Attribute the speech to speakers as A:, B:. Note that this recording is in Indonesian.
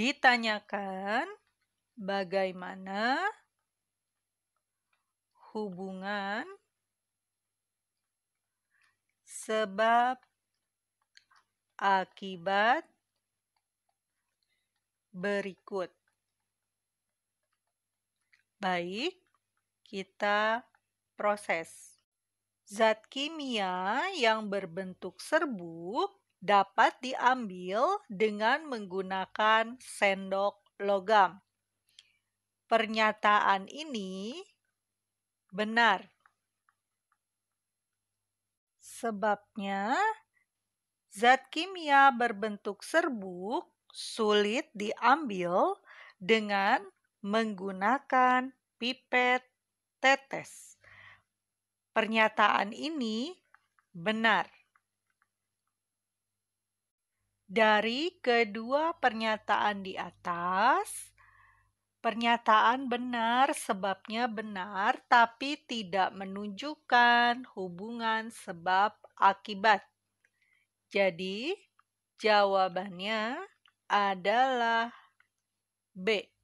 A: ditanyakan bagaimana hubungan sebab akibat berikut. Baik, kita proses. Zat kimia yang berbentuk serbuk dapat diambil dengan menggunakan sendok logam. Pernyataan ini benar. Sebabnya, zat kimia berbentuk serbuk sulit diambil dengan menggunakan pipet tetes. Pernyataan ini benar. Dari kedua pernyataan di atas, pernyataan benar sebabnya benar tapi tidak menunjukkan hubungan sebab akibat. Jadi, jawabannya adalah B.